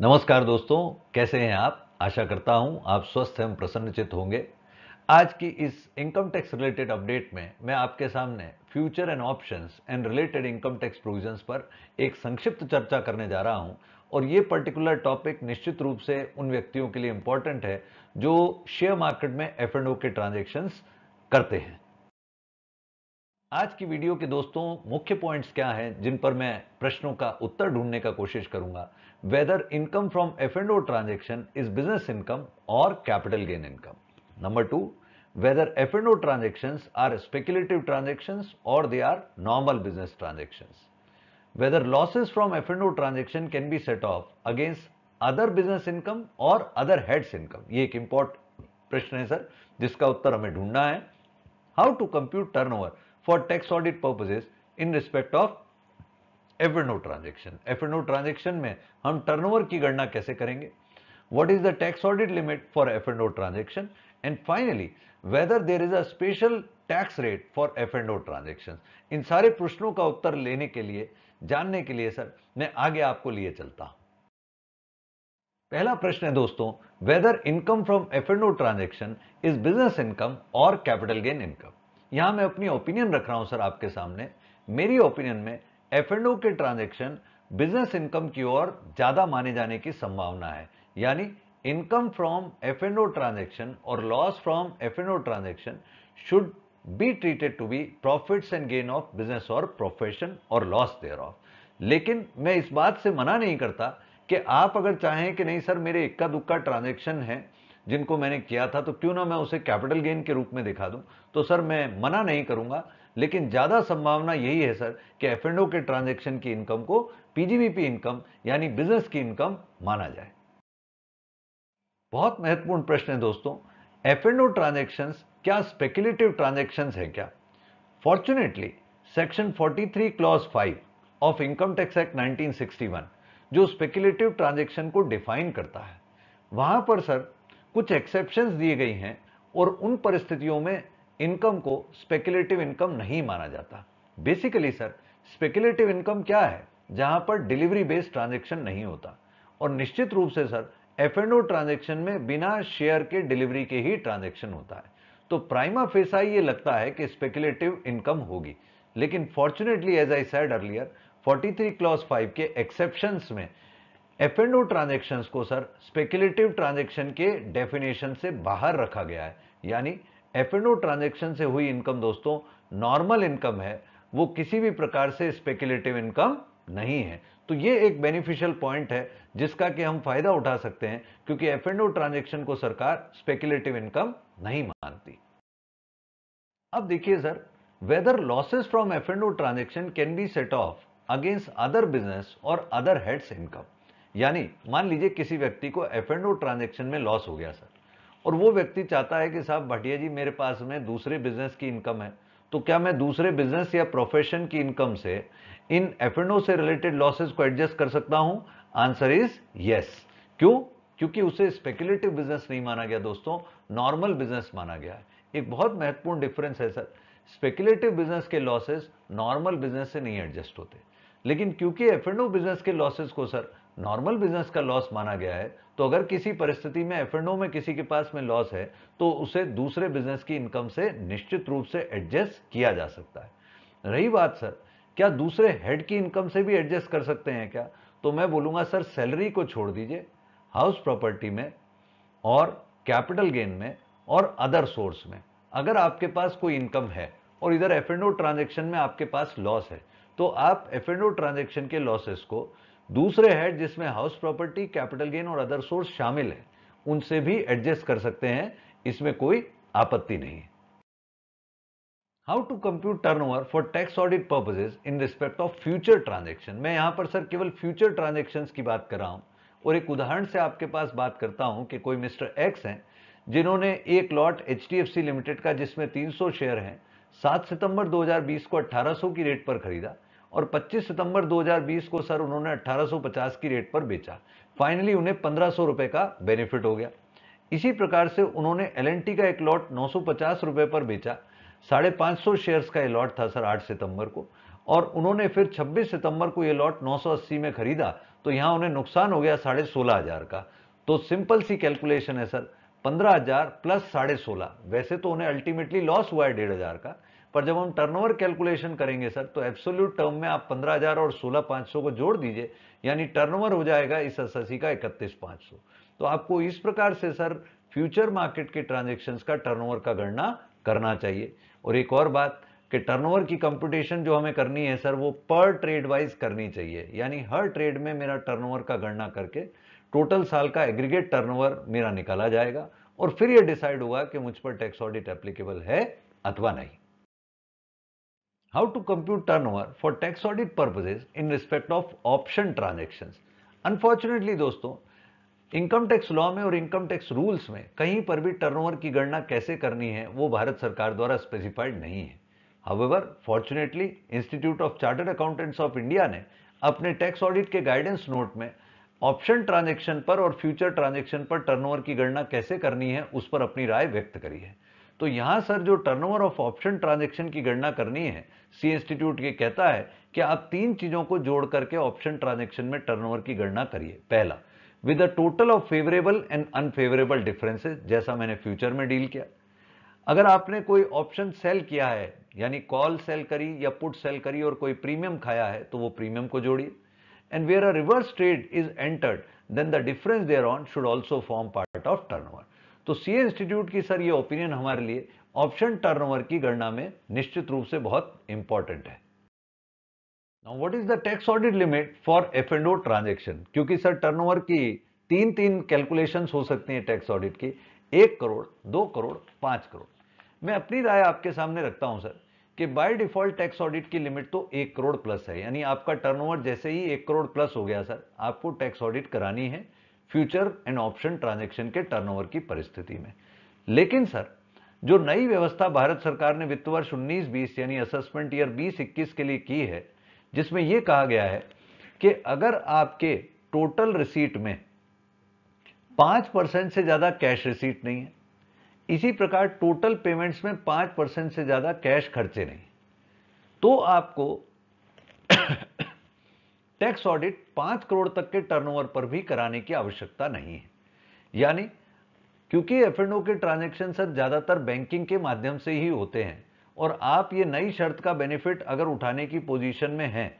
नमस्कार दोस्तों कैसे हैं आप आशा करता हूं आप स्वस्थ एवं प्रसन्नचित होंगे आज की इस इनकम टैक्स रिलेटेड अपडेट में मैं आपके सामने future and options and related income tax provisions पर एक संक्षिप्त चर्चा करने जा रहा हूं और ये पर्टिकुलर टॉपिक निश्चित रूप से उन व्यक्तियों के लिए इंपॉर्टेंट है जो शेयर मार्केट में एफ एंड ओ के ट्रांजेक्शन्स करते हैं आज की वीडियो के दोस्तों मुख्य पॉइंट्स क्या हैं जिन पर मैं प्रश्नों का उत्तर ढूंढने का कोशिश करूंगा whether income from F and O transaction is business income और capital gain income number two whether F and O transaction are speculative transaction और they are normal business transaction whether losses from F and O transaction can be set off against other business income और other heads income ये एक important प्रश्न है sir जिसका उत्तर हमें ढूंढना है how to compute turn over for tax audit purposes in respect of F and O transaction F and O transaction में हम ओवर की गणना कैसे करेंगे what is the tax audit limit for F&O transaction and finally whether there is a special tax rate for F&O transactions इन सारे प्रश्नों का उत्तर लेने के लिए जानने के लिए सर मैं आगे आपको लिए चलता हूं पहला प्रश्न है दोस्तों whether income from F and O transaction is business income और कैपिटल गेन इनकम यहां मैं अपनी ओपिनियन रख रहा हूं सर आपके सामने मेरी ओपिनियन में एफ एंड ओ के ट्रांजेक्शन बिजनेस इनकम की ओर ज्यादा माने जाने की संभावना है यानी income from F and O transaction और loss from F and O transaction should be treated to be profit and gain of business और प्रोफेशन और लॉस देयर ऑफ लेकिन मैं इस बात से मना नहीं करता कि आप अगर चाहें कि नहीं सर मेरे इक्का दुक्का ट्रांजेक्शन है जिनको मैंने किया था तो क्यों ना मैं उसे कैपिटल गेन के रूप में दिखा दूं तो सर मैं मना नहीं करूंगा लेकिन ज़्यादा संभावना यही है सर कि एफ के ट्रांजेक्शन की इनकम को पीजीबीपी इनकम यानी बिजनेस की इनकम माना जाए बहुत महत्वपूर्ण प्रश्न है दोस्तों एफ एंड ओ ट्रांजेक्शन क्या स्पेकुलेटिव ट्रांजेक्शन है क्या fortunately section 43 clause five of income tax act 1961 जो स्पेकुलेटिव ट्रांजेक्शन को डिफाइन करता है वहां पर सर कुछ एक्सेप्शंस दिए गई हैं और उन परिस्थितियों में इनकम को स्पेकुलेटिव इनकम नहीं माना जाता बेसिकली सर स्पेकुलेटिव इनकम क्या है जहां पर डिलीवरी बेस्ड ट्रांजेक्शन नहीं होता और निश्चित रूप से sir F and O transaction में बिना शेयर के डिलीवरी के ही ट्रांजेक्शन होता है तो प्राइमा फेसा ये लगता है कि स्पेकुलेटिव इनकम होगी लेकिन fortunately as I said earlier 43 clause five के एक्सेप्शंस में एफ एंड ओ ट्रांजेक्शन को सर स्पेकुलेटिव ट्रांजेक्शन के डेफिनेशन से बाहर रखा गया है यानी एफ एंड ओ ट्रांजेक्शन से हुई इनकम दोस्तों नॉर्मल इनकम है वो किसी भी प्रकार से स्पेक्युलेटिव इनकम नहीं है तो ये एक बेनिफिशियल पॉइंट है जिसका कि हम फायदा उठा सकते हैं क्योंकि एफ एंड ओ ट्रांजेक्शन को सरकार स्पेक्युलेटिव इनकम नहीं मानती अब देखिए sir whether losses from F and O transaction can be set off against other business और अदर हेड्स इनकम यानी मान लीजिए किसी व्यक्ति को एफ एंड ओ ट्रांजेक्शन में लॉस हो गया सर और वो व्यक्ति चाहता है कि साहब भटिया जी मेरे पास में दूसरे बिजनेस की इनकम है तो क्या मैं दूसरे बिजनेस या प्रोफेशन की इनकम से इन एफ एंड ओ से रिलेटेड लॉसेज को एडजस्ट कर सकता हूं आंसर इज यस क्यों क्योंकि उसे स्पेकुलेटिव बिजनेस नहीं माना गया दोस्तों नॉर्मल बिजनेस माना गया है एक बहुत महत्वपूर्ण डिफरेंस है सर स्पेकुलेटिव बिजनेस के लॉसेस नॉर्मल बिजनेस से नहीं एडजस्ट होते लेकिन क्योंकि एफ एंड ओ बिजनेस के लॉसेस को सर नॉर्मल बिजनेस का लॉस माना गया है तो अगर किसी परिस्थिति में एफ एंड ओ में किसी के पास में लॉस है तो उसे दूसरे बिजनेस की इनकम से निश्चित रूप से एडजस्ट किया जा सकता है रही बात सर क्या दूसरे हेड की इनकम से भी एडजस्ट कर सकते हैं क्या तो मैं बोलूंगा सर सैलरी को छोड़ दीजिए हाउस प्रॉपर्टी में और कैपिटल गेन में और अदर सोर्स में अगर आपके पास कोई इनकम है और इधर एफ एंड ओ ट्रांजेक्शन में आपके पास लॉस है तो आप एफ एंड ओ ट्रांजेक्शन के लॉसेस को दूसरे हेड जिसमें हाउस प्रॉपर्टी कैपिटल गेन और अदर सोर्स शामिल है उनसे भी एडजस्ट कर सकते हैं इसमें कोई आपत्ति नहीं how to compute turn over for tax audit purposes in respect of future transaction मैं यहां पर सर केवल फ्यूचर ट्रांजेक्शन की बात कर रहा हूं और एक उदाहरण से आपके पास बात करता हूं कि कोई मिस्टर एक्स हैं जिन्होंने एक लॉट एच लिमिटेड का जिसमें 300 शेयर हैं 7 सितंबर 2020 को 1800 की रेट पर खरीदा और 25 सितंबर 2020 को सर उन्होंने 1850 की रेट पर बेचा फाइनली उन्हें पंद्रह सौ का बेनिफिट हो गया इसी प्रकार से उन्होंने एल का एक लॉट नौ रुपए पर बेचा साढ़े पाँच सौ शेयर्स का ये लॉट था सर 8 सितंबर को और उन्होंने फिर 26 सितंबर को ये लॉट 980 में खरीदा तो यहाँ उन्हें नुकसान हो गया साढ़े सोलह हज़ार का तो सिंपल सी कैलकुलेशन है सर पंद्रह हज़ार प्लस साढ़े सोलह वैसे तो उन्हें अल्टीमेटली लॉस हुआ है डेढ़ हज़ार का पर जब हम टर्नओवर कैलकुलेशन करेंगे सर तो एब्सोल्यूट टर्म में आप 15,000 और 16,500 को जोड़ दीजिए यानी टर्नओवर हो जाएगा इस एस का इकतीस तो आपको इस प्रकार से सर फ्यूचर मार्केट के ट्रांजेक्शन का टर्न का गणना करना चाहिए और एक और बात कि टर्नओवर की कंप्यूटेशन जो हमें करनी है सर वो पर ट्रेड वाइज करनी चाहिए यानी हर ट्रेड में मेरा टर्नओवर का गणना करके टोटल साल का एग्रीगेट टर्नओवर मेरा निकाला जाएगा और फिर ये डिसाइड होगा कि मुझ पर टैक्स ऑडिट एप्लीकेबल है अथवा नहीं how to compute turnover for tax audit purposes in respect of option transactions. Unfortunately दोस्तों इनकम टैक्स लॉ में और इनकम टैक्स रूल्स में कहीं पर भी टर्नओवर की गणना कैसे करनी है वो भारत सरकार द्वारा स्पेसिफाइड नहीं है however fortunately institute of chartered accountants of India ने अपने टैक्स ऑडिट के गाइडेंस नोट में ऑप्शन ट्रांजेक्शन पर और फ्यूचर ट्रांजेक्शन पर टर्न की गणना कैसे करनी है उस पर अपनी राय व्यक्त करी है तो यहां सर जो टर्नओवर ऑफ ऑप्शन ट्रांजेक्शन की गणना करनी है सी इंस्टीट्यूट ये कहता है कि आप तीन चीज़ों को जोड़ करके ऑप्शन ट्रांजेक्शन में टर्नओवर की गणना करिए पहला with a total of favourable and unfavourable differences जैसा मैंने फ्यूचर में डील किया अगर आपने कोई ऑप्शन सेल किया है यानी कॉल सेल करी या पुट सेल करी और कोई प्रीमियम खाया है तो वो प्रीमियम को जोड़िए and where a reverse trade is entered then the difference thereon should also form part of turnover तो सी इंस्टीट्यूट की सर ये ओपिनियन हमारे लिए ऑप्शन टर्नओवर की गणना में निश्चित रूप से बहुत इंपॉर्टेंट है now what is the tax audit limit for F and O transaction क्योंकि सर टर्नओवर की तीन तीन कैलकुलेशन हो सकती हैं टैक्स ऑडिट की एक करोड़ दो करोड़ पांच करोड़ मैं अपनी राय आपके सामने रखता हूं सर कि बाय डिफॉल्ट टैक्स ऑडिट की लिमिट तो एक करोड़ प्लस है यानी आपका टर्नओवर जैसे ही एक करोड़ प्लस हो गया सर आपको टैक्स ऑडिट करानी है फ्यूचर एंड ऑप्शन ट्रांजेक्शन के टर्नओवर की परिस्थिति में लेकिन सर जो नई व्यवस्था भारत सरकार ने वित्त वर्ष उन्नीस बीस यानी असेसमेंट ईयर बीस इक्कीस के लिए की है जिसमें यह कहा गया है कि अगर आपके टोटल रिसीट में पांच परसेंट से ज्यादा कैश रिसीट नहीं है इसी प्रकार टोटल पेमेंट्स में पांच परसेंट से ज्यादा कैश खर्चे नहीं तो आपको टैक्स ऑडिट पांच करोड़ तक के टर्नओवर पर भी कराने की आवश्यकता नहीं है यानी क्योंकि एफ के ट्रांजेक्शन सर ज्यादातर बैंकिंग के माध्यम से ही होते हैं और आप ये नई शर्त का बेनिफिट अगर उठाने की पोजीशन में हैं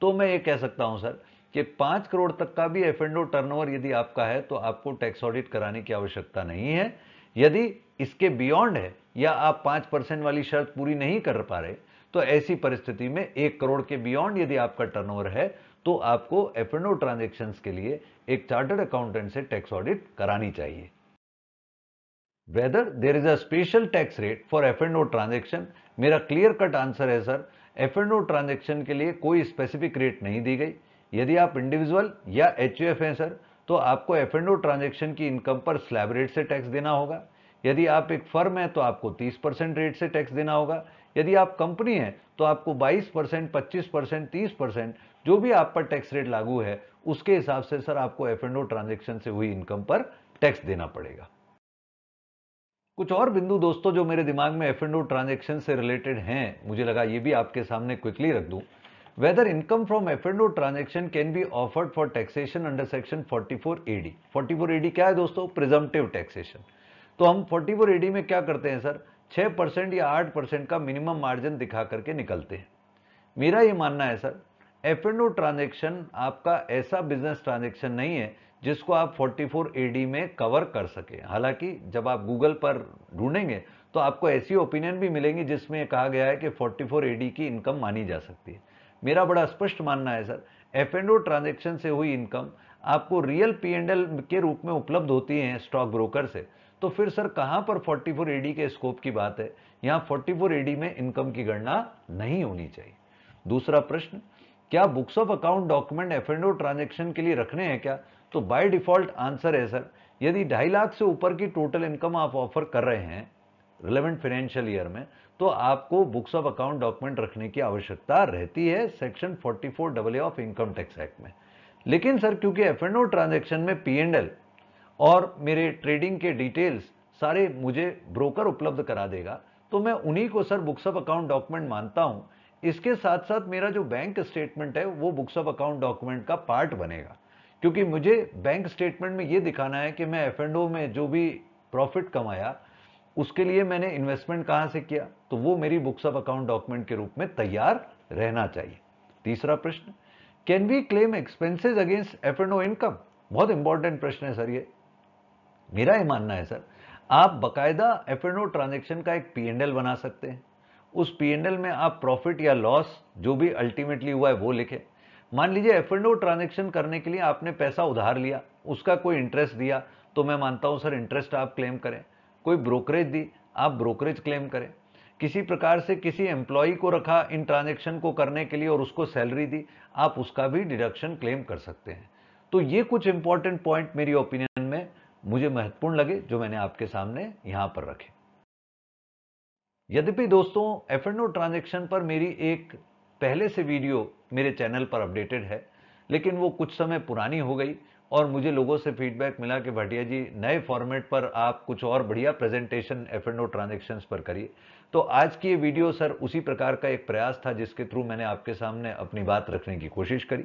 तो मैं ये कह सकता हूं सर कि पांच करोड़ तक का भी एफ एंड ओवर यदि आपका है तो आपको टैक्स ऑडिट कराने की आवश्यकता नहीं है यदि इसके बियॉन्ड है या आप पांच परसेंट वाली शर्त पूरी नहीं कर पा रहे तो ऐसी परिस्थिति में एक करोड़ के बियॉन्ड यदि आपका टर्नओवर है तो आपको एफ एंड ओ ट्रांजेक्शन के लिए एक चार्टर्ड अकाउंटेंट से टैक्स ऑडिट करानी चाहिए whether there is a special tax rate for F and O transaction मेरा क्लियर कट आंसर है sir F and O transaction के लिए कोई स्पेसिफिक रेट नहीं दी गई यदि आप इंडिविजुअल या एच यू एफ हैं सर तो आपको एफ एंड ओ ट्रांजेक्शन की इनकम पर स्लैब रेट से टैक्स देना होगा यदि आप एक फर्म है तो आपको 30 परसेंट रेट से टैक्स देना होगा यदि आप कंपनी है तो आपको 22 परसेंट पच्चीस परसेंट तीस परसेंट जो भी आप पर टैक्स रेट लागू है उसके हिसाब से सर आपको एफ एंड ओ ट्रांजेक्शन से हुई इनकम पर टैक्स देना पड़ेगा कुछ और बिंदु दोस्तों जो मेरे दिमाग में एफ एंड ओ ट्रांजेक्शन से रिलेटेड हैं मुझे लगा ये भी आपके सामने क्विकली रख दूं whether income from F whether income from F&O transaction can be offered for taxation under section 44AD 44AD क्या है दोस्तों प्रिजम्प्टिव टैक्सेशन तो हम 44AD में क्या करते हैं सर 6 परसेंट या 8 परसेंट का मिनिमम मार्जिन दिखा करके निकलते हैं मेरा ये मानना है sir F and O transaction आपका ऐसा बिजनेस ट्रांजेक्शन नहीं है जिसको आप 44 एडी में कवर कर सके हालांकि जब आप गूगल पर ढूंढेंगे तो आपको ऐसी ओपिनियन भी मिलेंगी जिसमें कहा गया है कि 44 एडी की इनकम मानी जा सकती है मेरा बड़ा स्पष्ट मानना है sir F and O transaction से हुई इनकम आपको रियल पी एंड एल के रूप में उपलब्ध होती है स्टॉक ब्रोकर से तो फिर सर कहां पर 44 एडी के स्कोप की बात है यहाँ 44 एडी में इनकम की गणना नहीं होनी चाहिए दूसरा प्रश्न क्या books of account document F and O transaction के लिए रखने हैं क्या तो बाय डिफॉल्ट आंसर है सर यदि ढाई लाख से ऊपर की टोटल इनकम आप ऑफर कर रहे हैं रिलेवेंट फाइनेंशियल ईयर में तो आपको बुक्स ऑफ अकाउंट डॉक्यूमेंट रखने की आवश्यकता रहती है section forty four double of income tax act में लेकिन सर क्योंकि एफ एंड ओ ट्रांजेक्शन में पी एंड एल और मेरे ट्रेडिंग के डिटेल्स सारे मुझे ब्रोकर उपलब्ध करा देगा तो मैं उन्हीं को sir books of account document मानता हूं इसके साथ साथ मेरा जो बैंक स्टेटमेंट है वो बुक्स ऑफ अकाउंट डॉक्यूमेंट का पार्ट बनेगा क्योंकि मुझे बैंक स्टेटमेंट में ये दिखाना है कि मैं एफ एंड ओ में जो भी प्रॉफिट कमाया उसके लिए मैंने इन्वेस्टमेंट कहां से किया तो वो मेरी बुक्स ऑफ अकाउंट डॉक्यूमेंट के रूप में तैयार रहना चाहिए तीसरा प्रश्न can we claim expenses against F and O income बहुत इंपॉर्टेंट प्रश्न है सर ये मेरा ये मानना है सर आप बकायदा एफ एंड ओ ट्रांजेक्शन का एक पी एंड एल बना सकते हैं उस पी में आप प्रॉफिट या लॉस जो भी अल्टीमेटली हुआ है वो लिखें मान लीजिए एफ एंड ओ ट्रांजेक्शन करने के लिए आपने पैसा उधार लिया उसका कोई इंटरेस्ट दिया तो मैं मानता हूँ सर इंटरेस्ट आप क्लेम करें कोई ब्रोकरेज दी आप ब्रोकरेज क्लेम करें किसी प्रकार से किसी एम्प्लॉय को रखा इन ट्रांजेक्शन को करने के लिए और उसको सैलरी दी आप उसका भी डिडक्शन क्लेम कर सकते हैं तो ये कुछ इंपॉर्टेंट पॉइंट मेरी ओपिनियन में मुझे महत्वपूर्ण लगे जो मैंने आपके सामने यहाँ पर रखे यद्यपि दोस्तों एफ एंड ट्रांजेक्शन पर मेरी एक पहले से वीडियो मेरे चैनल पर अपडेटेड है लेकिन वो कुछ समय पुरानी हो गई और मुझे लोगों से फीडबैक मिला कि भाटिया जी नए फॉर्मेट पर आप कुछ और बढ़िया प्रेजेंटेशन एफ एंड ट्रांजेक्शन पर करिए तो आज की ये वीडियो सर उसी प्रकार का एक प्रयास था जिसके थ्रू मैंने आपके सामने अपनी बात रखने की कोशिश करी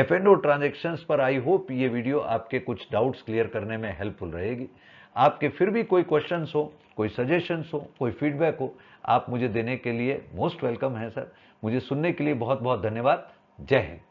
एफ एंड ट्रांजेक्शन्स पर आई होप ये वीडियो आपके कुछ डाउट्स क्लियर करने में हेल्पफुल रहेगी आपके फिर भी कोई क्वेश्चन हो कोई सजेशंस हो कोई फीडबैक हो आप मुझे देने के लिए मोस्ट वेलकम है सर मुझे सुनने के लिए बहुत बहुत धन्यवाद जय हिंद